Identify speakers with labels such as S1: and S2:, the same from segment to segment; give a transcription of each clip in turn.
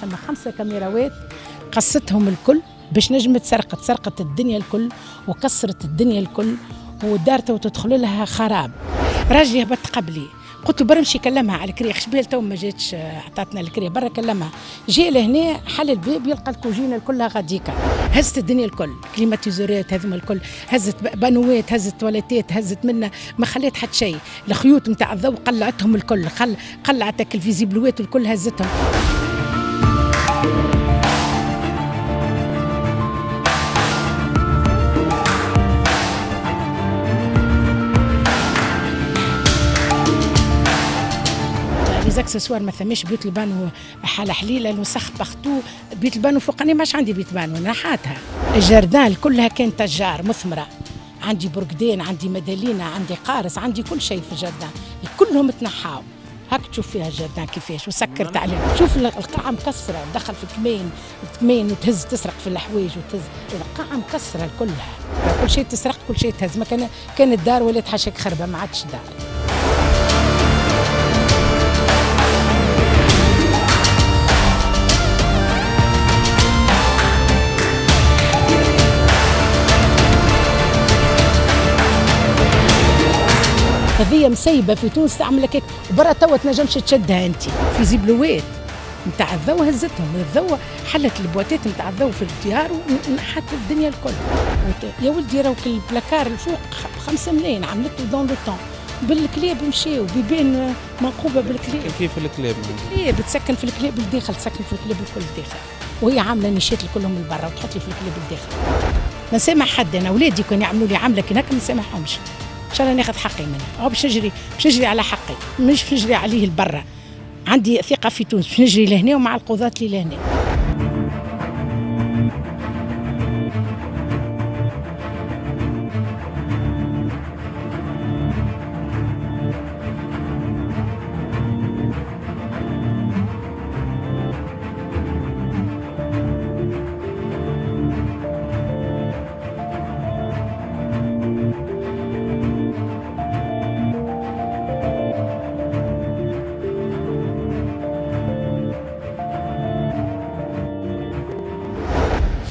S1: ثم خمسه كاميراوات قصتهم الكل باش نجمت سرقت سرقت الدنيا الكل وكسرت الدنيا الكل ودارته وتدخل لها خراب راجل يهبط قبلي قلت له برمشي كلمها على الكريه خشبيل تو ما جاتش عطاتنا الكريه برا كلمها جاء لهنا حل الباب يلقى الكوجينه كلها غاديكا هزت الدنيا الكل كليماتيزورات هذوما الكل هزت بانوات هزت تواليتات هزت منا ما خليت حتى شيء الخيوط نتاع الضوء قلعتهم الكل قلعت الفيزيبلوات الكل هزتهم اكسسوار ما ثماش بيوت البانو حال حليله الوسخ بختو بيوت البانو فوقاني ماش عندي بيت بانو نحاتها الجردان كلها كان تجار مثمره عندي برقدين عندي مدالينا عندي قارص عندي كل شيء في الجردان كلهم تنحاو هاك تشوف فيها الجردان كيفاش وسكرت عليه شوف القاعة مكسرة دخل في كمين كمين وتهز تسرق في الحوايج وتهز القاعة مكسرة كلها كل شيء تسرق كل شيء تهز ما كان كان الدار ولات حاشاك خربة ما عادش دار هذه مسيبه في تونس تعمل لك برا توا تنجمش تشدها انت في زبلوات نتاع الذو هزتهم الذو حلت البواتات نتاع الذو في الديار ونحت الدنيا الكل يا ولدي راوك البلاكار الفوق بخمسة ملايين عملته دون لو طون بالكلاب مشاو بيبان منقوبه بالكلاب كيف الكلاب الكلاب تسكن في الكلاب الداخل تسكن في الكلاب الكل الداخل وهي عامله نشات كلهم من برا وتحط لي في الكلاب الداخل ما نسامح حد انا اولادي كانوا يعملوا لي عمله كي هكا ما نسامحهمش ان شاء الله ناخذ حقي منها او باش نجري باش نجري على حقي مش نجري عليه لبرا عندي ثقه في تونس باش نجري لهنا ومع القضاه اللي لهنا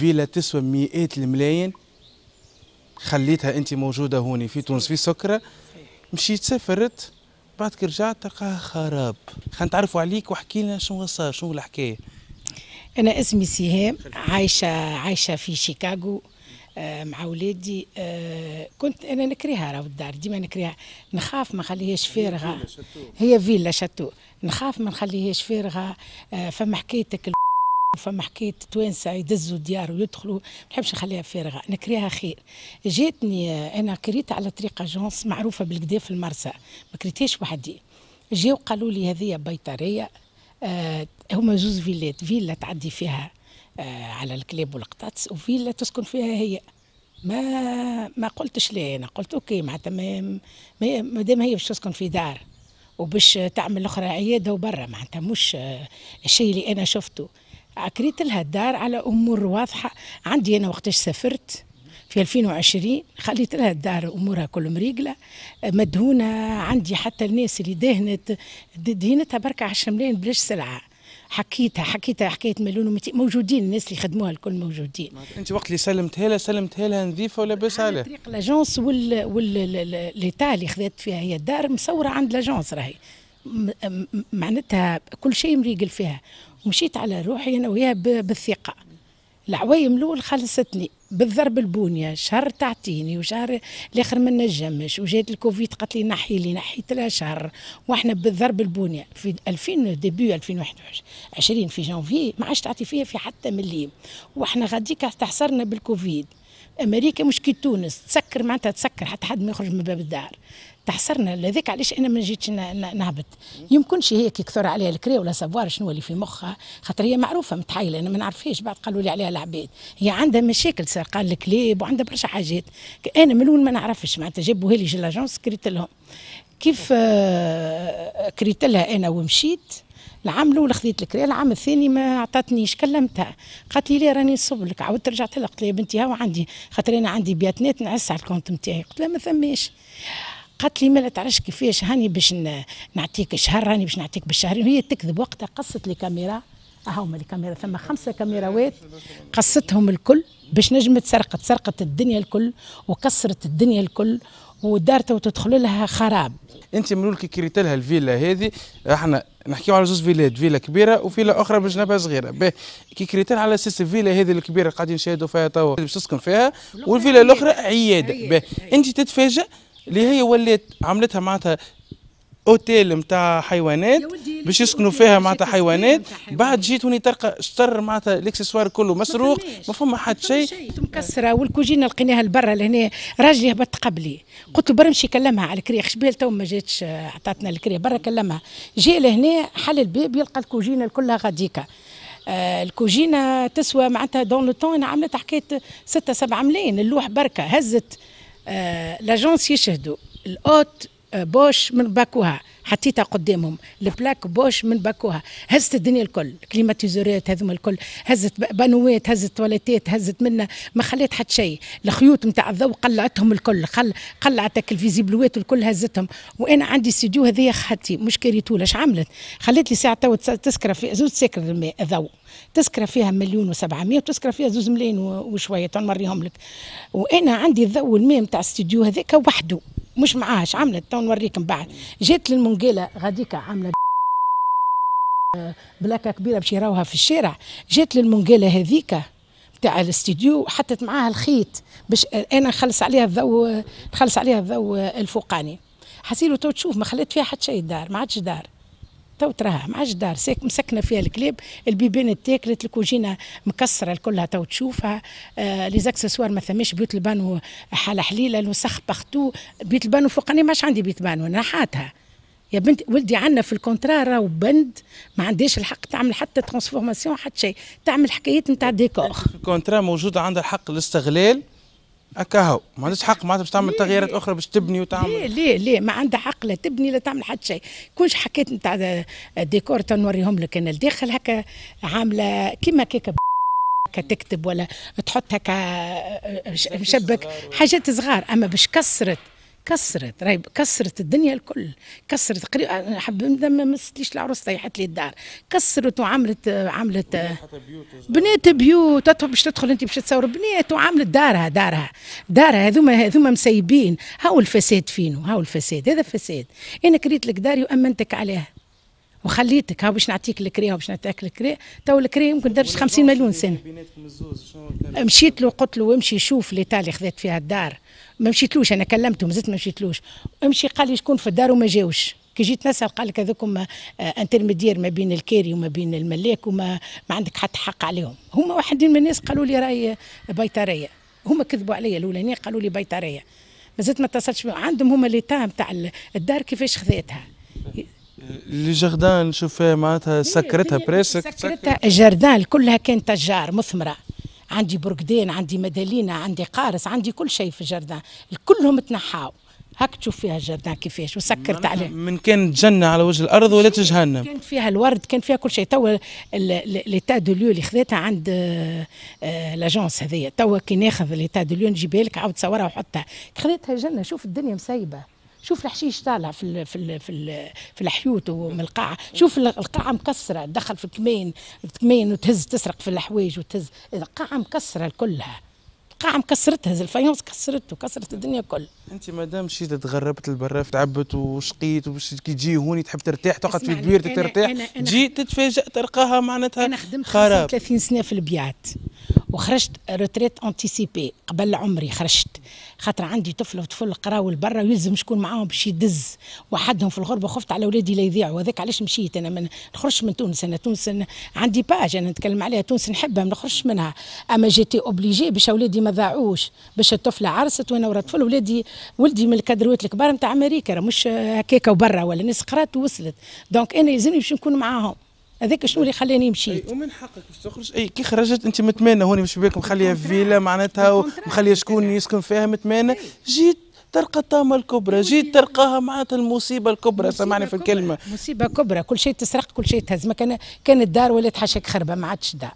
S2: فيلا تسوى مئات الملايين خليتها انت موجوده هوني في تونس في سكره مشيت سافرت بعدك رجعت تلقاها خراب خلينا نتعرفوا عليك واحكي لنا شنو صار شنو الحكايه انا اسمي
S1: سهام عايشه عايشه في شيكاغو آه، مع ولادي آه، كنت انا نكريها راهو الدار ديما نكريها نخاف ما نخليهاش فارغه هي فيلا شاتو نخاف ما نخليهاش فارغه آه، فما حكايتك فما حكايه توانسه يدزوا ديار ويدخلوا ما نحبش نخليها فارغه نكريها خير جاتني انا كريت على طريقة جونس معروفه بالكدا في المرسى ما كريتهاش وحدي جاو قالوا لي هذه بيطريه آه هما جوز فيلات فيلا تعدي فيها آه على الكلاب والقطاطس وفيلا تسكن فيها هي ما ما قلتش لا انا قلت اوكي معناتها ما مادام هي باش تسكن في دار وباش تعمل اخرى عياده وبرا معناتها مش آه، الشيء اللي انا شفته عكريت لها الدار على امور واضحه عندي انا وقتاش سافرت في 2020 خليت لها الدار امورها كل مريقله مدهونه عندي حتى الناس اللي دهنت دهنتها بركه 10 ملايين بلاش سلعه حكيتها حكيتها حكايه مليون و200 موجودين الناس اللي خدموها الكل موجودين
S2: انت وقت اللي سلمتها لها سلمتها لها نظيفه ولا بس عليها عن طريق
S1: لاجونس وال والليتا اللي خذت فيها هي الدار مصوره عند لاجونس راهي معناتها كل شيء مريقل فيها ومشيت على روحي انا وياه بالثقه العوايم الاول خلصتني بالضرب البونية شهر تعطيني وشهر الاخر ما نجمش وجات الكوفيد قالت لي نحي لي نحيت لها شهر واحنا بالضرب البونية في 2000 ديبي 2021 في جانفي ما عادش تعطي فيها في حتى مليم واحنا غاديك تحصرنا بالكوفيد امريكا مش كي تونس تسكر معناتها تسكر حتى حد ما يخرج من باب الدار تحسرنا لذيك علاش انا ما جيتش نهبط يمكنش هي كي كثر عليها الكري ولا سافوار شنو اللي في مخها خاطر هي معروفه متحايله انا ما نعرفهاش بعد قالوا لي عليها العباد هي عندها مشاكل صار الكليب الكلاب وعندها برشا حاجات انا من الاول ما نعرفش معناتها جابوها لي جلاجونس كريت لهم كيف آه، آه، كريت لها انا ومشيت العام الاول خذيت الكري العام الثاني ما عطاتنيش كلمتها قالت لي راني نصب لك عاودت رجعت لها قلت لها يا بنتي ها وعندي خاطر انا عندي بياتنات نعس على الكونت نتاعي قلت لها ما ثماش قالت لي ما تعرفش كيفاش هاني باش نعطيك شهر هاني باش نعطيك بالشهرين وهي تكذب وقتها قصت لي كاميرا هما الكاميرا ثم خمسه كاميرات قصتهم الكل باش نجمت سرقت سرقت الدنيا الكل وكسرت الدنيا الكل ودارت وتدخل لها خراب
S2: انت من كي كريت لها الفيلا هذه احنا نحكيو على زوج فيلات فيلا كبيره وفيلا اخرى بجنبها صغيره باهي كي كريت على اساس الفيلا هذه الكبيره قاعدين نشاهدوا فيها توا باش تسكن فيها والفيلا الاخرى عياده انت تتفاجئ اللي هي ولات عملتها معناتها اوتيل نتاع حيوانات باش يسكنوا فيها معناتها حيوانات بعد جيت هوني تلقى شطر معناتها الاكسسوار كله مسروق ما فما حد شيء مكسره والكوجينه لقيناها لبرا لهنا
S1: راجلي هبط قبلي قلت له برا مشي كلمها على الكريه خشبيل تو ما جاتش عطاتنا الكريه برا كلمها جاء لهنا حل الباب يلقى الكوجينه كلها غاديكا آه، الكوجينه تسوى معناتها دون لو تون عملت حكايه 6 7 ملايين اللوح بركه هزت آه، لاجونس يشهدوا الاوت آه، بوش من باكوها حطيتها قدامهم البلاك بوش من باكوها هزت الدنيا الكل كليماتيزورات هذوما الكل هزت بانوات هزت تواليتات هزت منا ما خليت حتى شيء الخيوط نتاع الضوء قلعتهم الكل خل قلعت الفيزيبلوات الكل هزتهم وانا عندي استديو هذايا خاتي مش كاريتو اش عملت خليت لي ساعه تو تسكر في زوج سكر الماء الضوء تسكر فيها مليون و700 وتسكر فيها زوز ملايين وشويه نوريهم لك وانا عندي الضوء الماء نتاع الاستديو هذاك وحده مش معاش عملت تو نوريك من بعد جات للمنقله غاديكا عامله بلاكه كبيره باش يراوها في الشارع جات للمنقله هذيك تاع الاستديو حطت معاها الخيط باش انا نخلص عليها الضوء نخلص عليها الضوء الفوقاني حسيلو تو تشوف ما خليت فيها حتى شيء الدار ما عادش دار تو تراها مع الجدار مسكنه فيها الكلاب البيبان اتاكلت الكوجينه مكسره كلها تو تشوفها لي آه، زاكسسوار ما ثماش بيوت البانو حاله حليله الوسخ بختو بيوت البانو فوقاني ماش عندي بيت بانو نحاتها يا بنت ولدي عندنا في الكونترا راهو بند ما عندهاش الحق تعمل حتى ترانسفورماسيون حتى شيء تعمل حكايات نتاع ديكور
S2: الكونترا موجود عندها الحق الاستغلال اكاهو ما عندهاش حق معناتها باش تعمل تغييرات اخرى باش تبني وتعمل ليه
S1: ليه ليه ما عندها حق لا تبني لا تعمل حتى شيء كونش حكيت نتاع ديكور تنوريهم لك انا الداخل هكا عامله كيما كيكا تكتب ولا تحط هكا مشبك حاجات صغار اما باش كسرت كسرت راهي كسرت الدنيا الكل كسرت قريب حب ما مستليش العروس طيحت لي الدار كسرت وعملت عملت بنات بيوت تدخل باش تدخل انت باش تصور بنات وعملت دارها دارها دارها هذوما هذوما مسيبين هاو الفساد فينو هاو الفساد هذا فساد انا كريت لك داري وامنتك عليها وخليتك ها باش نعطيك الكريه باش نعطيك الكري تو الكري يمكن درجه 50 مليون سنه مشيت له قلت له امشي شوف ليطاليا خذيت فيها الدار ما مشيتلوش انا كلمته مازلت ما مشيتلوش امشي قال لي شكون في الدار وما جاوش كي جيت نسال قال لك هذوكم آه، انترميدير ما بين الكاري وما بين الملاك وما ما عندك حتى حق عليهم هما واحدين من الناس قالوا لي راي بيطريه هما كذبوا عليا الاولاني قالوا لي بيطريه مازلت ما اتصلتش عندهم هما تام تاع الدار كيفاش خذاتها
S2: لي جاردان شوف معناتها إيه، سكرتها إيه، بريسك سكرتها
S1: الجاردان كلها كانت تجار مثمره عندي برقدين عندي مدالينا عندي قارص عندي كل شيء في الجردان كلهم تنحاو هاك تشوف فيها الجردان كيفاش وسكرت نعم، عليه
S2: من كانت جنه على وجه الارض ولا جهنم كانت
S1: فيها الورد كان فيها كل شيء توا ليتا دو ليو اللي خذيتها عند لاجونس آه، آه، هذيا توا كي ناخذ ليتا دو ليو نجيبها لك عاود صورها وحطها خذيتها جنه شوف الدنيا مسيبه شوف الحشيش طالع في الـ في الـ في, في الحيوت ومن القاعه شوف القاعه مكسره تدخل في الكمين الكمين وتهز تسرق في الحوايج وتهز القاعه مكسره كلها القاعة مكسرتها الفايونس كسرته كسرت الدنيا
S2: كل انت مادام مشيت تغربت لبرا تعبت وشقيت وباش كي تجي هوني تحب ترتاح تقعد في البير ترتاح تجي تتفاجئ تلقاها معناتها انا خدمت 30
S1: سنه في البيات وخرجت روتريت انتيسيبي قبل عمري خرجت خاطر عندي طفل وطفل قراو لبرا ويلزم شكون معاهم باش يدز وحدهم في الغربه خفت على اولادي لا يضيعوا هذاك علاش مشيت انا ما نخرجش من تونس انا تونس أنا عندي باج انا نتكلم عليها تونس نحبها ما نخرجش منها اما جيتي اوبليجي باش اولادي ما ضاعوش باش الطفله عرست وانا ورا طفل ولادي ولدي من الكادروات الكبار نتاع امريكا مش هكاكا وبرا ولا ناس قرات ووصلت دونك انا يلزمني باش نكون معاهم هذاك شنو اللي خلاني مشيت
S2: ومن حقك باش تخرج اي كي خرجت انت متمانه هوني مش بيك مخليها فيلا معناتها ومخليها شكون يسكن فيها متمانه جيت ترقى الطامه الكبرى جيت ترقاها معناتها المصيبه الكبرى سامعني في الكلمه مصيبه
S1: كبرى كل شيء تسرق كل شيء تهز ما كان كانت الدار ولات حاشاك خربه ما عادش دار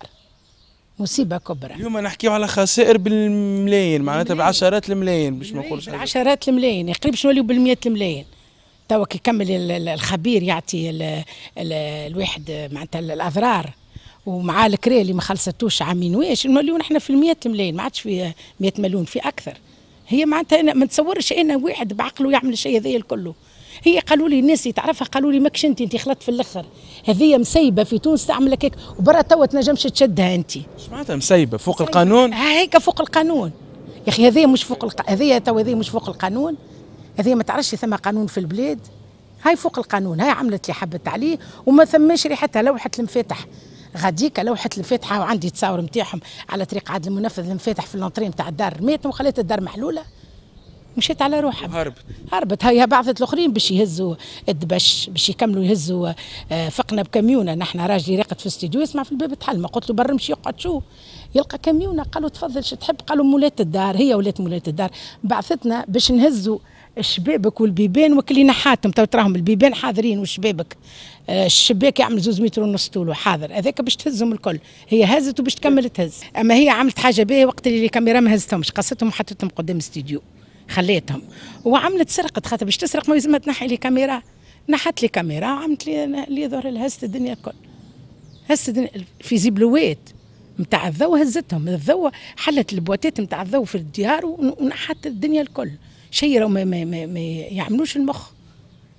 S1: مصيبه كبرى
S2: اليوم نحكيو على خسائر بالملايين معناتها بعشرات الملايين باش ما نقولش
S1: عشرات الملايين قريب شنو بالمئات الملايين توا يكمل الخبير يعطي الواحد معناتها الاضرار ومع الكري اللي ما خلصتوش عامين واش المليون احنا في المية ملايين ما عادش في 100 مليون في اكثر هي معناتها انا ما نتصورش انا واحد بعقله يعمل الشيء هذايا الكله هي قالوا لي الناس اللي تعرفها قالوا لي ماكش انت انت خلطت في الاخر هذه مسيبه في تونس تعمل هيك وبرا توا تنجمش تشدها انت اش
S2: معناتها مسيبه فوق مسيبة. القانون
S1: هيك فوق القانون يا اخي هذه مش فوق الق... هذه توا هذه مش فوق القانون هذه ما تعرفش ثم قانون في البلاد هاي فوق القانون هاي عملت اللي حبت عليه وما ثماش ريحتها لوحه المفاتح غاديك لوحه المفاتحه وعندي تصاور نتاعهم على طريق عاد المنفذ المفاتح في اللونتري نتاع الدار رميتهم وخليت الدار محلوله مشيت على روحها هربت هربت هاي بعثت الاخرين باش يهزوا الدبش باش يكملوا يهزوا آه، فقنا بكميونه نحن راجلي راقد في الاستديو يسمع في الباب تحل ما قلت له برا مشي يقعد شو يلقى كميونه قالوا تفضل شو تحب قالوا مولات الدار هي ولات مولات الدار بعثتنا باش نهزوا الشبابك والبيبان وكلينا حاتم تو تراهم البيبان حاضرين والشبابك آه، الشباك يعمل زوز متر ونص طوله حاضر هذاك باش تهزهم الكل هي هزت وباش تكمل تهز اما هي عملت حاجه باهيه وقت اللي الكاميرا ما هزتهمش قصتهم وحطتهم قدام استديو خليتهم وعملت سرقت خاطر باش تسرق ما لازمها تنحي لي كاميرا نحت لي كاميرا عملت لي اللي يظهر هزت الدنيا الكل هزت الدنيا في زيبلويت نتاع الضو هزتهم الضو حلت البواتات نتاع الضو في الديار ونحت الدنيا الكل شيء ما, ما, ما, ما يعملوش المخ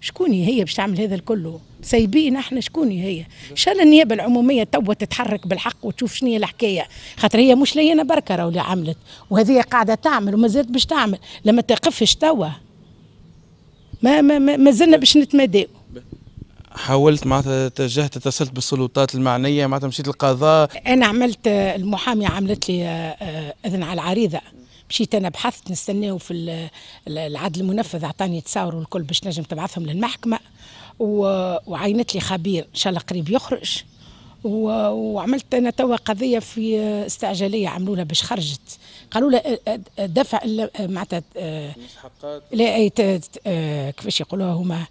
S1: شكون هي باش تعمل هذا الكل سايبين احنا شكون هي ان شاء الله النيابه العموميه توا تتحرك بالحق وتشوف شنو هي الحكايه خاطر هي مش لينا بركه راهو اللي عملت وهذه قاعده تعمل وما زالت باش تعمل لما تقفش توا ما ما ما زلنا باش نتماداو
S2: حاولت معناتها اتجهت اتصلت بالسلطات المعنيه معناتها مشيت للقضاء
S1: انا عملت المحاميه عملت لي آه، آه، اذن على العريضه مشيت انا بحثت نستناو في العدل المنفذ عطاني تصاور والكل باش نجم تبعثهم للمحكمه وعينت لي خبير ان شاء الله قريب يخرج وعملت انا توا قضيه في استعجاليه عملوا لها باش خرجت قالوا لها دفع معناتها لا اي كيفاش يقولوها هما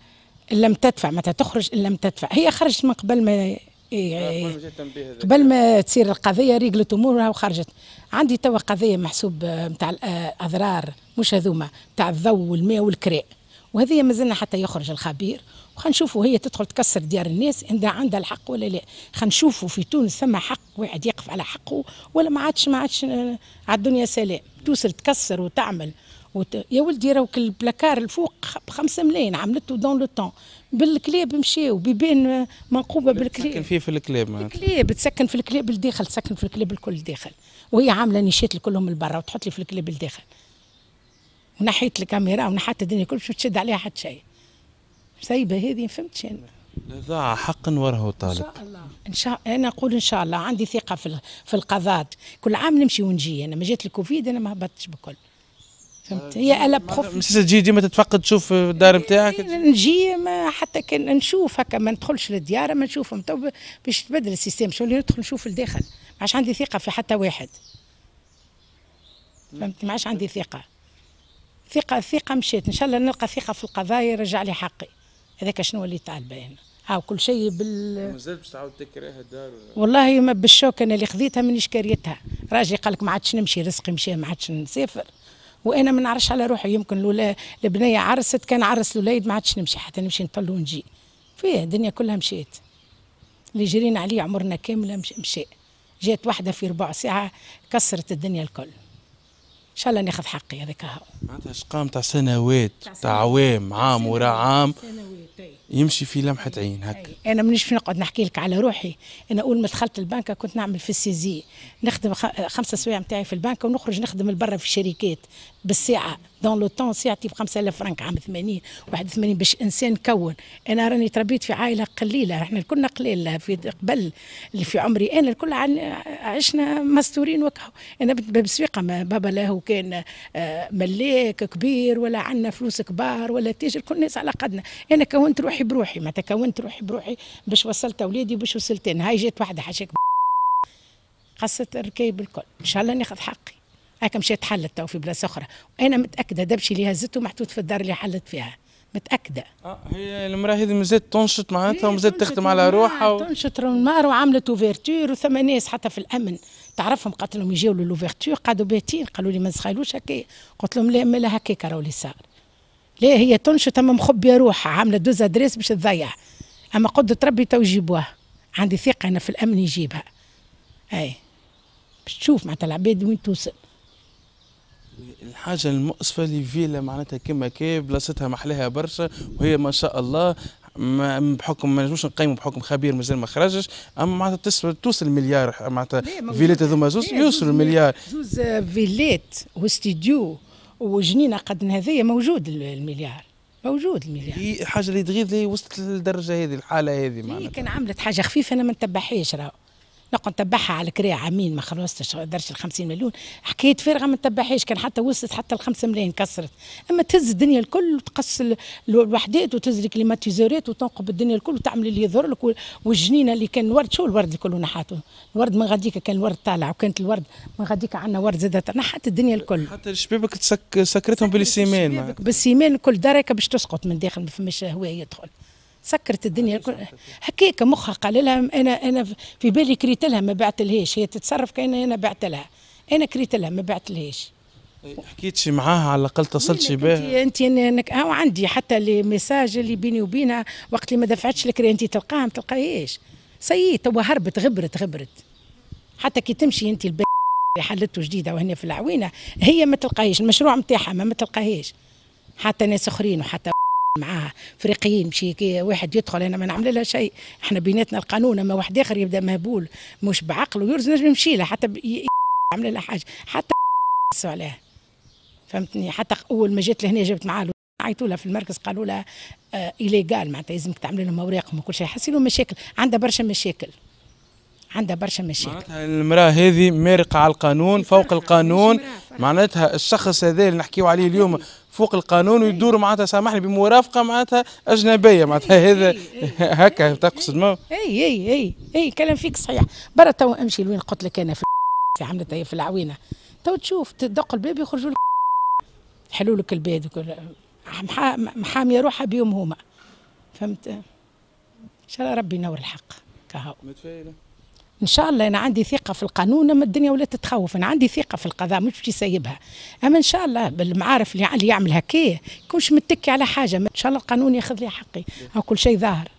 S1: ان لم تدفع متى تخرج ان لم تدفع هي خرجت من قبل ما إيه, آه، إيه. قبل ما تصير القضيه رجلت امورها وخرجت عندي توا قضيه محسوب نتاع آه، الاضرار آه، مش هذوما نتاع الضوء والماء والكراء وهذه مازلنا حتى يخرج الخبير وخنشوفوا هي تدخل تكسر ديار الناس عندها عندها الحق ولا لا خنشوفوا في تونس ثم حق واحد يقف على حقه ولا ما عادش ما عادش على الدنيا سلام توصل تكسر وتعمل وت... يا ولدي راهو البلاكار الفوق بخمسة ملايين عملته دون لو طون بالكلاب مشاو بيبان منقوبه بالكلاب تسكن فيه
S2: في الكلاب الكلاب
S1: تسكن في الكلاب الداخل تسكن في الكلاب الكل الداخل وهي عامله نيشات لكلهم لبرا وتحط لي في الكلاب الداخل ونحيت الكاميرا ونحيت الدنيا كل شو تشد عليها حتى شيء سايبه هذه ما فهمتش انا
S2: ضاع حق وراه طالب ان
S1: شاء الله ان شاء انا اقول ان شاء الله عندي ثقه في في القضاء كل عام نمشي ونجي انا ما جات الكوفيد انا ما هبطتش بكل فهمت آه، هي الا بروف مش
S2: تجي ديما تتفقد تشوف الدار آه، نتاعك إيه، إيه،
S1: نجي ما حتى كان نشوف هكا ما ندخلش للديار ما نشوفهم تو باش تبدل السيستم شو اللي ندخل نشوف لداخل ما عادش عندي ثقه في حتى واحد فهمت ما عادش عندي ثقه ثقه ثقه مشيت ان شاء الله نلقى ثقه في القضاء يرجع لي حقي هذاك شنو اللي طالبه انا ها
S2: كل شيء بال مازال باش تعاود تكريها الدار
S1: والله ما بالشوك انا اللي خذيتها مانيش كريتها راجلي قال لك ما عادش نمشي رزقي مشي ما عادش نسافر وانا ما نعرفش على روحي يمكن لولا البنيه عرست كان عرس الوليد ما عادش نمشي حتى نمشي نطل ونجي فيه الدنيا كلها مشيت اللي جرينا عليه عمرنا كامله مش مشي جات واحده في ربع ساعه كسرت الدنيا الكل ان شاء الله ناخذ حقي هذاك هو
S2: معناتها شقام تاع سنوات تاع عوام عام ورا عام سنوات إيه. يمشي في لمحه عين هكا
S1: انا مانيش في نقعد نحكي لك على روحي انا اول ما دخلت البنك كنت نعمل في السيزي نخدم خمسه سوايع نتاعي في البنك ونخرج نخدم لبرا في الشركات بالساعه دون لو طون ساعتي ب 5000 فرنك عام 80 81 باش انسان كون انا راني تربيت في عائله قليله احنا كلنا قليله في قبل اللي في عمري انا الكل عشنا مستورين وكهو انا بنت باب سويقه بابا له كان آه، ملاك كبير ولا عندنا فلوس كبار ولا تاجر كل الناس على قدنا انا كونت روحي روحي بروحي ما تكونت روحي بروحي باش وصلت اولادي باش وصلت انا هاي جات واحده حشاك خاصة الركايب الكل ان شاء الله ناخذ حقي هاكا مشات حلت تو في بلاصه اخرى وانا متاكده دبشي اللي هزته محطوط في الدار اللي حلت فيها
S2: متاكده اه هي المراه هذه مازالت تنشط معناتها إيه، ومازالت تخدم على روحها و...
S1: تنشط المار وعملت اوفرتور وثم ناس حتى في الامن تعرفهم قالت لهم يجيو للوفرتور قعدوا باتين قالوا لي ما نسخايلوش هكا قلت لهم لا مالها لا هكاك راهو اللي صار ليه هي تنشط اما مخبيه روحها عامله دوز ادريس باش تضيع اما قدرة ربي تو يجيبوها عندي ثقه انا في الامن يجيبها اي باش تشوف معناتها العباد وين توصل
S2: الحاجه المؤسفه اللي فيلا معناتها كما كي بلاصتها محلاها برشا وهي ما شاء الله ما بحكم ما نجموش نقيموا بحكم خبير مازال ما خرجش اما معناتها توصل مليار معناتها فيلات هذوما زوز يوصلوا مليار
S1: زوز فيلات واستديو وجنينه قد هذايا موجود
S2: المليار موجود المليار هي حاجه اللي تغيظ اللي وصلت للدرجه هذه الحاله هذه معناتها كان
S1: عملت حاجه خفيفه انا ما نتبعهاش راهو نقعد نتبعها على كريه عامين ما خلصتش درش ال 50 مليون حكيت فارغه ما نتبعهاش كان حتى وصلت حتى ال 5 ملايين كسرت اما تهز الدنيا الكل وتقص الوحدات وتهز الكليماتيزورات وتنقب الدنيا الكل وتعمل اللي يظهر لك والجنينه اللي كان الورد شو الورد الكل نحاته الورد من غاديك كان الورد طالع وكانت الورد من غاديك عندنا ورد زاد نحات الدنيا الكل
S2: حتى الشبابك سكرتهم بالسيمان
S1: بالسيمان كل دركه باش تسقط من داخل ما فماش هواء يدخل سكرت الدنيا الكل هكاك مخها قال لها انا انا في بالي كريت لها ما بعت لهاش هي تتصرف كان انا بعت لها انا كريت لها ما بعت لهاش
S2: حكيتش معاها على الاقل اتصلتش بها
S1: انت انك هاو عندي حتى لي ميساج اللي بيني وبينها وقت اللي ما دفعتش لك انت تلقاها ما تلقاهاش سي توا هربت غبرت غبرت حتى كي تمشي انت البيت اللي حلته جديده وهنا في العوينه هي ما تلقاهاش المشروع نتاعها ما, ما حتى ناس اخرين وحتى معاه فريقيين مشي واحد يدخل انا ما نعمل لها شيء احنا بيناتنا القانون اما واحد اخر يبدا مهبول مش بعقله يرز نجم يمشي لها حتى يعمل لها حاجه حتى عليها فهمتني حتى اول ما جيت لهنا جبت معاه عيطوا لها في المركز قالوا لها آه ايليغال معناتها لازمك تعمل لهم اوراقهم وكل شيء لهم مشاكل عندها برشا مشاكل عندها برشا مشاكل
S2: معناتها المراه هذه مارقه على القانون فوق القانون معناتها الشخص هذا اللي نحكيو عليه اليوم فوق القانون إيه. ويدوروا معناتها سامحني بمرافقه معناتها اجنبيه معناتها إيه، هذا إيه، هكا تقصد ما
S1: اي اي اي اي كلام فيك صحيح برا تو امشي لوين قلت لك انا في عملت في العوينه تو تشوف تدق الباب يخرجوا لك حلوا لك الباب محاميه روحها بيوم هما فهمت ان شاء الله ربي ينور الحق
S2: كهو متفائله
S1: ان شاء الله انا عندي ثقه في القانون اما الدنيا ولا تتخوف انا عندي ثقه في القضاء مش باش يسيبها اما ان شاء الله بالمعارف اللي يعمل هكايا يكونش متكي على حاجه ان شاء الله القانون ياخذ لي حقي او كل شيء ظاهر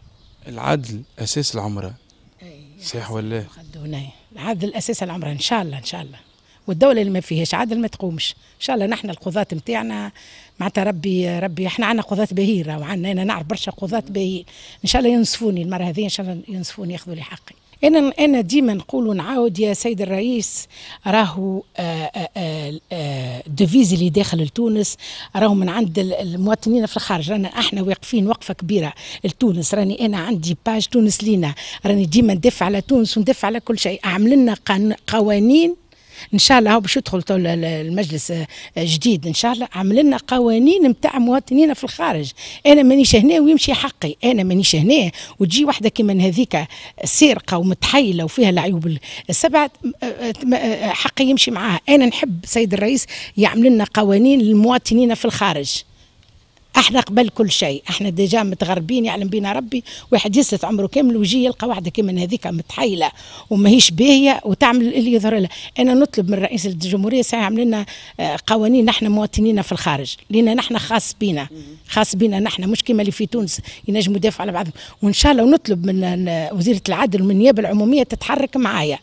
S2: العدل اساس العمره صح ولا
S1: العدل اساس العمره ان شاء الله ان شاء الله والدولة اللي ما فيهاش عدل ما تقومش إن شاء الله نحن القضاة نتاعنا معناتها ربي ربي احنا عندنا قضاة بهيرة وعندنا أنا نعرف برشا قضاة باهيين إن شاء الله ينصفوني المرة هذه إن شاء الله ينصفوني ياخذوا لي حقي انا انا ديما نقول ونعاود يا سيد الرئيس راهو الديفيز آه، آه، آه، اللي داخل لتونس راهو من عند المواطنين في الخارج رانا احنا واقفين وقفه كبيره لتونس راني انا عندي باج تونس لينا راني ديما ندافع على تونس وندافع على كل شيء اعمل لنا قوانين ان شاء الله باش يدخل المجلس آه، جديد ان شاء الله عمل لنا قوانين نتاع مواطنينا في الخارج انا مانيش هنا ويمشي حقي انا مانيش هنا وتجي وحده كيما هذيك سرقه ومتحيله وفيها العيوب السبعه آه، آه، حقي يمشي معاها انا نحب سيد الرئيس يعمل لنا قوانين لمواطنينا في الخارج احنا قبل كل شيء احنا ديجا متغربين يعلم بينا ربي واحد يسلت عمره كامل ويجي يلقى واحده كيما هذيك متحيله وماهيش باهيه وتعمل اللي يظهر لها انا نطلب من رئيس الجمهوريه ساعه عمل لنا آه، قوانين نحن مواطنينا في الخارج لان نحن خاص بينا خاص بينا نحن مش كيما اللي في تونس ينجموا يدافعوا على بعضهم وان شاء الله ونطلب من آه، وزيره العدل ومن النيابه العموميه تتحرك معايا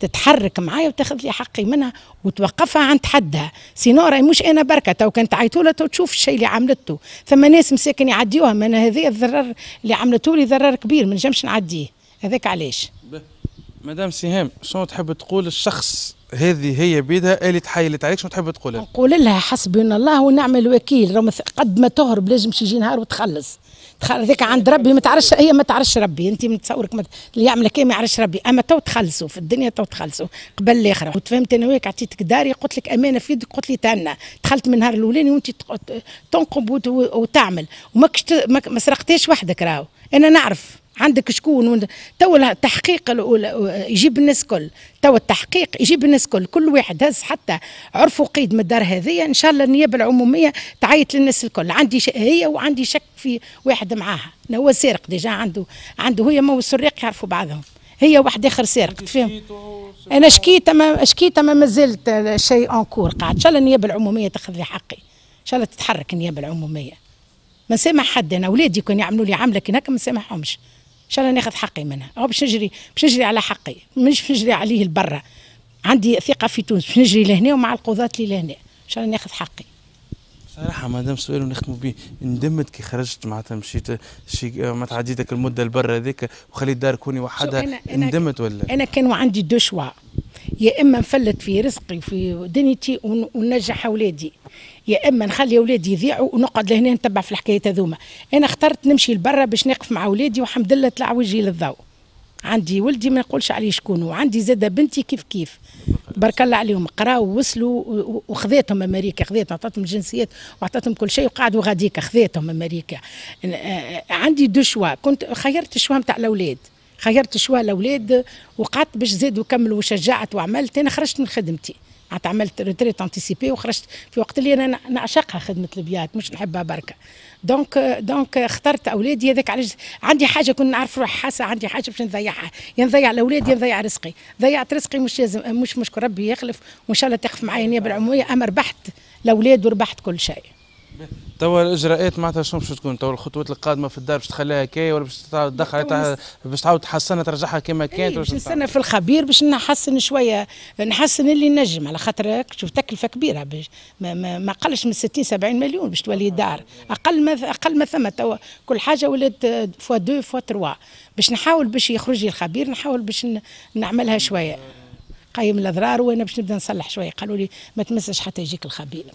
S1: تتحرك معايا وتاخذ لي حقي منها وتوقفها عند حدها سينورا راهي مش انا بركه تو كانت عيطولة تو تشوف الشيء اللي عملته ثم ناس مساكن يعديوها ما انا هذه الضرر اللي عملته لي ضرر كبير ما نجمش نعديه هذاك علاش
S2: مدام سهام شنو تحب تقول الشخص هذه هي بيدها اللي تحيلت عليك شنو تحب تقول لها؟
S1: نقول لها حسبنا الله ونعم الوكيل قد ما تهرب لازم يجي نهار وتخلص هذاك عند ربي ما تعرفش هي ما تعرفش ربي انت متصورك مت... اللي يعملك ما يعرفش ربي اما تو تخلصوا في الدنيا تو تخلصوا قبل الاخره وتفهمت انا وياك عطيتك داري قلت لك امانه في يدك قلت لي تهنى دخلت من النهار الاولاني وانت تنقب وتعمل وما ما سرقتيش وحدك راهو انا نعرف عندك شكون تو التحقيق يجيب الناس كل تو التحقيق يجيب الناس كل كل واحد هز حتى عرفوا قيد من الدار هذه ان شاء الله النيابه العموميه تعيط للناس الكل عندي هي وعندي شك في واحد معاها هو سارق ديجا عنده عنده هي ما والسراق يعرفوا بعضهم هي واحد اخر سارق فيهم انا شكيت ما شكيت ما مازلت شيء انكور قاعد ان شاء الله النيابه العموميه تاخذ لي حقي ان شاء الله تتحرك النيابه العموميه ما سامح حد انا اولادي كانوا يعملوا لي عمله كي هكا ما سامحهمش ان شاء الله ناخذ حقي منها او باش نجري باش نجري على حقي مش باش نجري عليه لبرا عندي ثقه في تونس باش نجري لهنا ومع القضاة اللي لهنا ان شاء الله ناخذ حقي
S2: صراحه مادام سؤال ونختموا به ندمت كي خرجت معناتها مشيت شي معناتها عديتك المده لبرا هذيك وخليت دارك هوني وحدها ندمت ولا
S1: انا كان عندي دو شوا يا اما نفلت في رزقي في دنيتي وننجح اولادي يا اما نخلي اولادي يضيعوا ونقعد لهنا نتبع في الحكايه هذوما انا اخترت نمشي لبرا باش نقف مع اولادي والحمد لله طلع وجهي للضوء عندي ولدي ما نقولش عليه شكون وعندي زاده بنتي كيف كيف بارك الله عليهم قراوا ووصلوا وخذيتهم امريكا خذيتهم عطاتهم الجنسيات وعطاتهم كل شيء وقعدوا غاديكا خذيتهم امريكا عندي دو شوا كنت خيرت الشوا نتاع الاولاد خيرت شوا الاولاد وقعدت باش زادوا كملوا وشجعت وعملت انا خرجت من خدمتي عاد عملت ريتريت انتيسيبي وخرجت في وقت اللي انا نعشقها خدمه البيات مش نحبها بركه دونك دونك اخترت اولادي هذاك علاش عندي حاجه كنت نعرف روحي حاسه عندي حاجه باش نضيعها يا نضيع الاولاد نعم. يا نضيع رزقي ضيعت رزقي مش لازم مش مشكور ربي يخلف وان شاء الله تقف معايا نيابه العموميه اما ربحت الاولاد وربحت كل شيء
S2: توا الاجراءات معناتها شنو باش تكون توا الخطوات القادمه في الدار باش تخليها كي ولا باش تدخل باش تعاود تحسنها ترجعها كما إيه، كانت باش نستنى
S1: في الخبير باش نحسن شويه نحسن اللي نجم على خاطر شوف تكلفه كبيره باش ما, ما, ما قلش من 60 70 مليون باش تولي دار اقل ما اقل ما ثم توا كل حاجه ولات فوا دو فوا تروا باش نحاول باش يخرج الخبير نحاول باش نعملها شويه قايم الاضرار وانا باش نبدا نصلح شويه قالوا لي ما تمسش حتى يجيك الخبير